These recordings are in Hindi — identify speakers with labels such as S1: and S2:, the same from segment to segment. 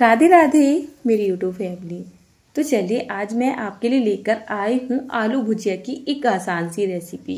S1: राधे राधे मेरी यूट्यूब फैमिली तो चलिए आज मैं आपके लिए लेकर आई हूँ आलू भुजिया की एक आसान सी रेसिपी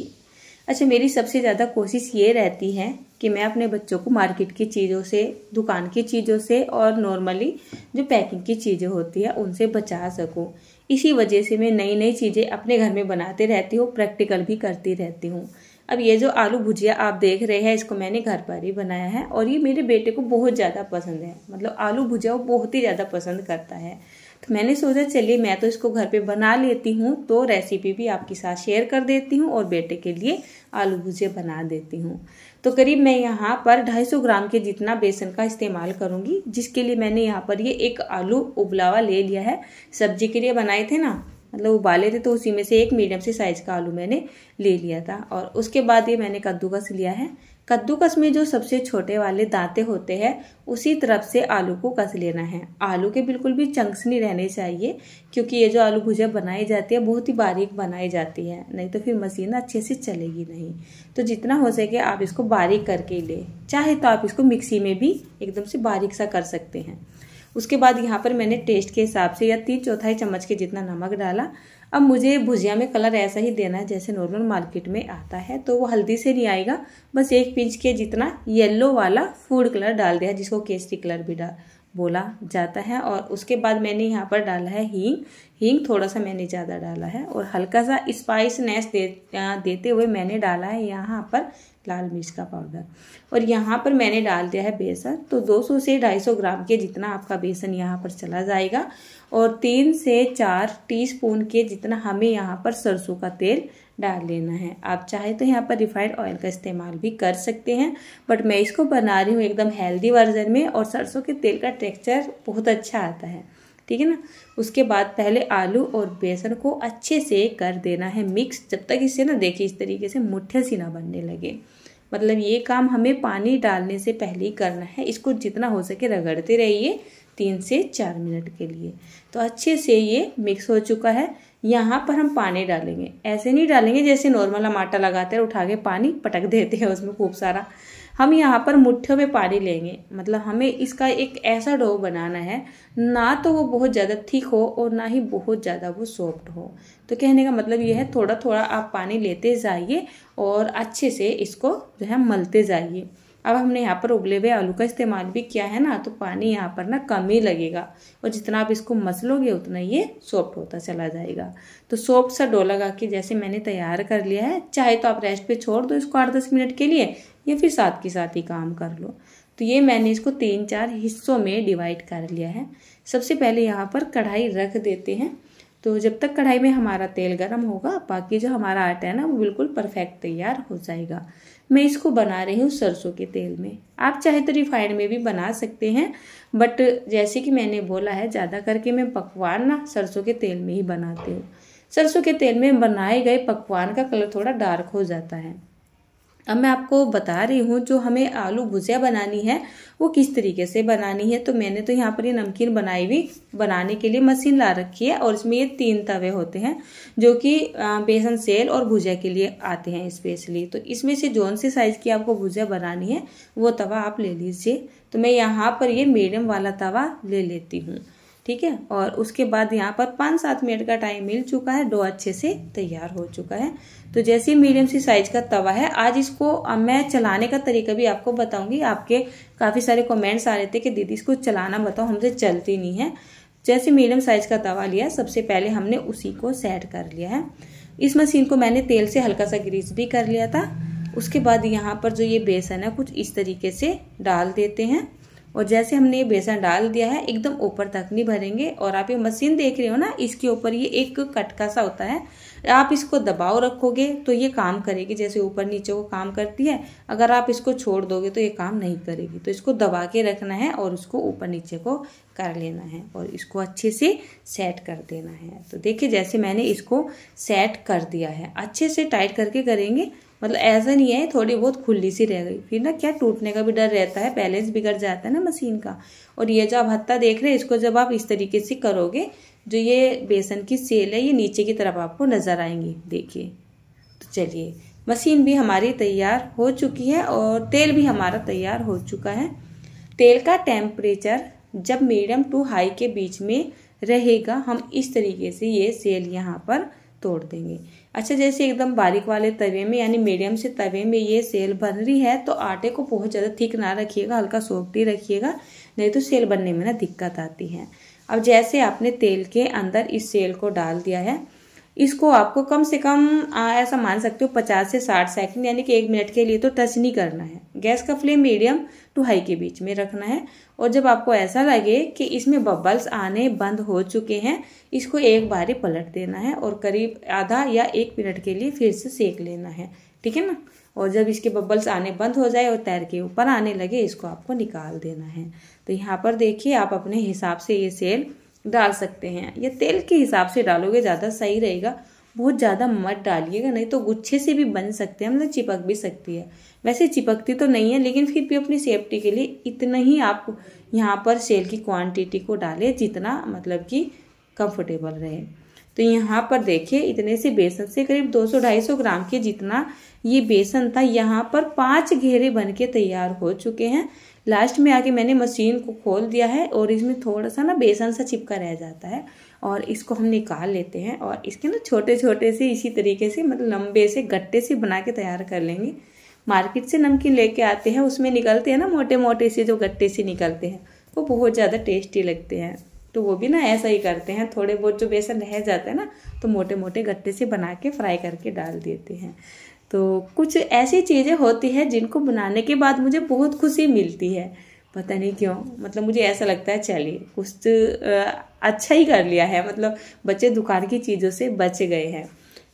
S1: अच्छा मेरी सबसे ज़्यादा कोशिश ये रहती है कि मैं अपने बच्चों को मार्केट की चीज़ों से दुकान की चीज़ों से और नॉर्मली जो पैकिंग की चीज़ें होती है उनसे बचा सकूँ इसी वजह से मैं नई नई चीज़ें अपने घर में बनाते रहती हूँ प्रैक्टिकल भी करती रहती हूँ अब ये जो आलू भुजिया आप देख रहे हैं इसको मैंने घर पर ही बनाया है और ये मेरे बेटे को बहुत ज़्यादा पसंद है मतलब आलू भुजिया वो बहुत ही ज़्यादा पसंद करता है तो मैंने सोचा चलिए मैं तो इसको घर पे बना लेती हूँ तो रेसिपी भी आपके साथ शेयर कर देती हूँ और बेटे के लिए आलू भुजिया बना देती हूँ तो करीब मैं यहाँ पर 250 ग्राम के जितना बेसन का इस्तेमाल करूँगी जिसके लिए मैंने यहाँ पर ये एक आलू उबलावा ले लिया है सब्जी के लिए बनाए थे ना मतलब उबाले थे तो उसी में से एक मीडियम से साइज का आलू मैंने ले लिया था और उसके बाद ये मैंने कद्दूकस लिया है कद्दूकस में जो सबसे छोटे वाले दांते होते हैं उसी तरफ से आलू को कस लेना है आलू के बिल्कुल भी चंक्स नहीं रहने चाहिए क्योंकि ये जो आलू भुजिया बनाई जाती है बहुत ही बारीक बनाई जाती है नहीं तो फिर मशीन अच्छे से चलेगी नहीं तो जितना हो सके आप इसको बारीक करके ले चाहे तो आप इसको मिक्सी में भी एकदम से बारीक सा कर सकते हैं उसके बाद यहाँ पर मैंने टेस्ट के हिसाब से या तीन चौथाई चम्मच के जितना नमक डाला अब मुझे भुजिया में कलर ऐसा ही देना है जैसे नॉर्मल मार्केट में आता है तो वो हल्दी से नहीं आएगा बस एक पिंच के जितना येलो वाला फूड कलर डाल दिया जिसको केसरी कलर भी डाल बोला जाता है और उसके बाद मैंने यहाँ पर डाला है हींग हींग थोड़ा सा मैंने ज़्यादा डाला है और हल्का सा स्पाइसनेस दे देते हुए मैंने डाला है यहाँ पर लाल मिर्च का पाउडर और यहाँ पर मैंने डाल दिया है बेसन तो 200 से 250 ग्राम के जितना आपका बेसन यहाँ पर चला जाएगा और तीन से चार टीस्पून के जितना हमें यहाँ पर सरसों का तेल डाल लेना है आप चाहे तो यहाँ पर रिफाइंड ऑयल का इस्तेमाल भी कर सकते हैं बट मैं इसको बना रही हूँ एकदम हेल्दी वर्जन में और सरसों के तेल का टेक्सचर बहुत अच्छा आता है ठीक है ना उसके बाद पहले आलू और बेसन को अच्छे से कर देना है मिक्स जब तक इसे ना देखिए इस तरीके से मुठ्ठे सी ना बनने लगे मतलब ये काम हमें पानी डालने से पहले ही करना है इसको जितना हो सके रगड़ते रहिए तीन से चार मिनट के लिए तो अच्छे से ये मिक्स हो चुका है यहाँ पर हम पानी डालेंगे ऐसे नहीं डालेंगे जैसे नॉर्मल हम आटा लगाते हैं उठा के पानी पटक देते हैं उसमें खूब सारा हम यहाँ पर मुट्ठियों में पानी लेंगे मतलब हमें इसका एक ऐसा डो बनाना है ना तो वो बहुत ज़्यादा थिक हो और ना ही बहुत ज़्यादा वो सॉफ्ट हो तो कहने का मतलब ये है थोड़ा थोड़ा आप पानी लेते जाइए और अच्छे से इसको जो है मलते जाइए अब हमने यहाँ पर उबले हुए आलू का इस्तेमाल भी किया है ना तो पानी यहाँ पर ना कम ही लगेगा और जितना आप इसको मसलोगे उतना ये सॉफ्ट होता चला जाएगा तो सॉफ्ट सा डो लगा के जैसे मैंने तैयार कर लिया है चाहे तो आप रेस्ट पे छोड़ दो इसको आठ दस मिनट के लिए या फिर साथ के साथ ही काम कर लो तो ये मैंने इसको तीन चार हिस्सों में डिवाइड कर लिया है सबसे पहले यहाँ पर कढ़ाई रख देते हैं तो जब तक कढ़ाई में हमारा तेल गर्म होगा बाकी जो हमारा आटा है ना वो बिल्कुल परफेक्ट तैयार हो जाएगा मैं इसको बना रही हूँ सरसों के तेल में आप चाहे तो रिफाइंड में भी बना सकते हैं बट जैसे कि मैंने बोला है ज़्यादा करके मैं पकवान ना सरसों के तेल में ही बनाती हूँ सरसों के तेल में बनाए गए पकवान का कलर थोड़ा डार्क हो जाता है अब मैं आपको बता रही हूँ जो हमें आलू भुजिया बनानी है वो किस तरीके से बनानी है तो मैंने तो यहाँ पर ये नमकीन बनाई हुई बनाने के लिए मशीन ला रखी है और इसमें ये तीन तवे होते हैं जो कि बेसन सेल और भुजिया के लिए आते हैं स्पेशली तो इसमें से जौन से साइज़ की आपको भुजिया बनानी है वो तवा आप ले लीजिए तो मैं यहाँ पर ये मीडियम वाला तवा ले लेती हूँ ठीक है और उसके बाद यहाँ पर पाँच सात मिनट का टाइम मिल चुका है डो अच्छे से तैयार हो चुका है तो जैसे मीडियम सी साइज का तवा है आज इसको मैं चलाने का तरीका भी आपको बताऊंगी आपके काफ़ी सारे कमेंट्स आ रहे थे कि दीदी इसको चलाना बताओ हमसे चलती नहीं है जैसे मीडियम साइज का तवा लिया सबसे पहले हमने उसी को सेट कर लिया है इस मशीन को मैंने तेल से हल्का सा ग्रीस भी कर लिया था उसके बाद यहाँ पर जो ये बेसन है कुछ इस तरीके से डाल देते हैं और जैसे हमने ये बेसन डाल दिया है एकदम ऊपर तक नहीं भरेंगे और आप ये मशीन देख रहे हो ना इसके ऊपर ये एक कटका सा होता है आप इसको दबाव रखोगे तो ये काम करेगी जैसे ऊपर नीचे को काम करती है अगर आप इसको छोड़ दोगे तो ये काम नहीं करेगी तो इसको दबा के रखना है और उसको ऊपर नीचे को कर लेना है और इसको अच्छे से सेट कर देना है तो देखिए जैसे मैंने इसको सेट कर दिया है अच्छे से टाइट करके करेंगे मतलब ऐसा नहीं है थोड़ी बहुत खुली सी रह गई फिर ना क्या टूटने का भी डर रहता है बैलेंस बिगड़ जाता है ना मशीन का और ये जो आप हत्ता देख रहे हैं इसको जब आप इस तरीके से करोगे जो ये बेसन की सेल है ये नीचे की तरफ आपको नज़र आएंगी देखिए तो चलिए मशीन भी हमारी तैयार हो चुकी है और तेल भी हमारा तैयार हो चुका है तेल का टेम्परेचर जब मीडियम टू हाई के बीच में रहेगा हम इस तरीके से ये सेल यहाँ पर तोड़ देंगे अच्छा जैसे एकदम बारीक वाले तवे में यानी मीडियम से तवे में ये सेल बन रही है तो आटे को बहुत ज़्यादा थिक ना रखिएगा हल्का सोफ्टी रखिएगा नहीं तो सेल बनने में ना दिक्कत आती है अब जैसे आपने तेल के अंदर इस सेल को डाल दिया है इसको आपको कम से कम आ, ऐसा मान सकते हो पचास से साठ सेकंड यानी कि एक मिनट के लिए तो टच नहीं करना है गैस का फ्लेम मीडियम टू हाई के बीच में रखना है और जब आपको ऐसा लगे कि इसमें बबल्स आने बंद हो चुके हैं इसको एक बार ही पलट देना है और करीब आधा या एक मिनट के लिए फिर से सेक लेना है ठीक है ना और जब इसके बबल्स आने बंद हो जाए और तैर के ऊपर आने लगे इसको आपको निकाल देना है तो यहाँ पर देखिए आप अपने हिसाब से ये सेल डाल सकते हैं या तेल के हिसाब से डालोगे ज़्यादा सही रहेगा बहुत ज़्यादा मत डालिएगा नहीं तो गुच्छे से भी बन सकते हैं मतलब चिपक भी सकती है वैसे चिपकती तो नहीं है लेकिन फिर भी अपनी सेफ्टी के लिए इतना ही आप यहाँ पर सेल की क्वांटिटी को डालें जितना मतलब कि कंफर्टेबल रहे तो यहाँ पर देखिए इतने से बेसन से करीब 200-250 ग्राम के जितना ये बेसन था यहाँ पर पांच घेरे बन के तैयार हो चुके हैं लास्ट में आके मैंने मशीन को खोल दिया है और इसमें थोड़ा सा ना बेसन सा चिपका रह जाता है और इसको हम निकाल लेते हैं और इसके ना छोटे छोटे से इसी तरीके से मतलब लंबे से गट्टे से बना के तैयार कर लेंगे मार्केट से नमकीन लेके आते हैं उसमें निकलते हैं ना मोटे मोटे से जो गट्टे से निकलते हैं वो बहुत ज़्यादा टेस्टी लगते हैं तो वो भी ना ऐसा ही करते हैं थोड़े बहुत जो बेसन रह जाता है ना तो मोटे मोटे गट्टे से बना के फ्राई करके डाल देते हैं तो कुछ ऐसी चीज़ें होती हैं जिनको बनाने के बाद मुझे बहुत खुशी मिलती है पता नहीं क्यों मतलब मुझे ऐसा लगता है चलिए कुछ तो, अच्छा ही कर लिया है मतलब बच्चे दुकान की चीज़ों से बच गए हैं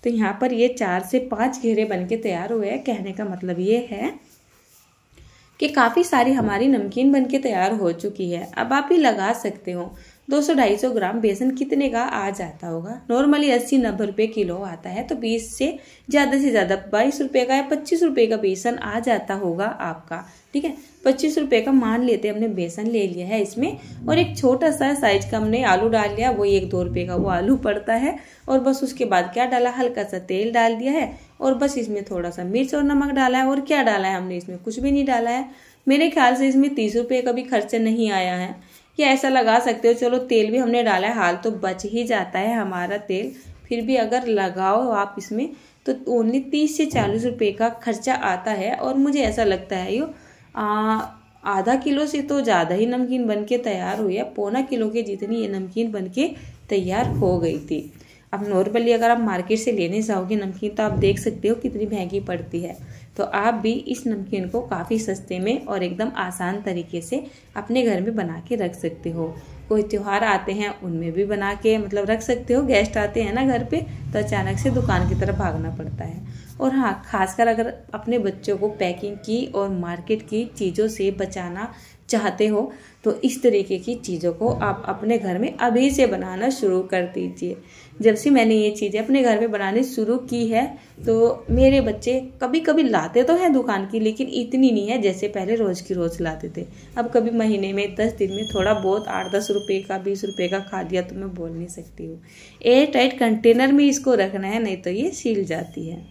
S1: तो यहाँ पर ये चार से पाँच घेरे बन के तैयार हुए हैं कहने का मतलब ये है कि काफ़ी सारी हमारी नमकीन बन के तैयार हो चुकी है अब आप ही लगा सकते हो दो सौ ढाई सौ ग्राम बेसन कितने का आ जाता होगा नॉर्मली अस्सी नब्बे रुपये किलो आता है तो बीस से ज़्यादा से ज़्यादा बाईस रुपये का या पच्चीस रुपये का बेसन आ जाता होगा आपका ठीक है पच्चीस रुपये का मान लेते हमने बेसन ले लिया है इसमें और एक छोटा सा साइज का हमने आलू डाल लिया वो एक दो रुपये का वो आलू पड़ता है और बस उसके बाद क्या डाला हल्का सा तेल डाल दिया है और बस इसमें थोड़ा सा मिर्च और नमक डाला है और क्या डाला है हमने इसमें कुछ भी नहीं डाला है मेरे ख्याल से इसमें तीस रुपये का भी खर्चा नहीं आया है या ऐसा लगा सकते हो चलो तेल भी हमने डाला है हाल तो बच ही जाता है हमारा तेल फिर भी अगर लगाओ आप इसमें तो ओनली तीस से चालीस रुपये का खर्चा आता है और मुझे ऐसा लगता है यो आधा किलो से तो ज़्यादा ही नमकीन बन के तैयार हुई है पौना किलो के जितनी ये नमकीन बन के तैयार हो गई थी अब नॉर्मली अगर आप मार्केट से लेने जाओगे नमकीन तो आप देख सकते हो कितनी महंगी पड़ती है तो आप भी इस नमकीन को काफ़ी सस्ते में और एकदम आसान तरीके से अपने घर में बना के रख सकते हो कोई त्यौहार आते हैं उनमें भी बना के मतलब रख सकते हो गेस्ट आते हैं ना घर पे तो अचानक से दुकान की तरफ भागना पड़ता है और हाँ खासकर अगर अपने बच्चों को पैकिंग की और मार्केट की चीज़ों से बचाना चाहते हो तो इस तरीके की चीज़ों को आप अपने घर में अभी से बनाना शुरू कर दीजिए जब से मैंने ये चीज़ें अपने घर में बनानी शुरू की है तो मेरे बच्चे कभी कभी लाते तो हैं दुकान की लेकिन इतनी नहीं है जैसे पहले रोज़ की रोज़ लाते थे अब कभी महीने में दस दिन में थोड़ा बहुत आठ दस रुपये का बीस रुपये का खा दिया तो मैं बोल नहीं सकती हूँ एयर टाइट कंटेनर में इसको रखना है नहीं तो ये सील जाती है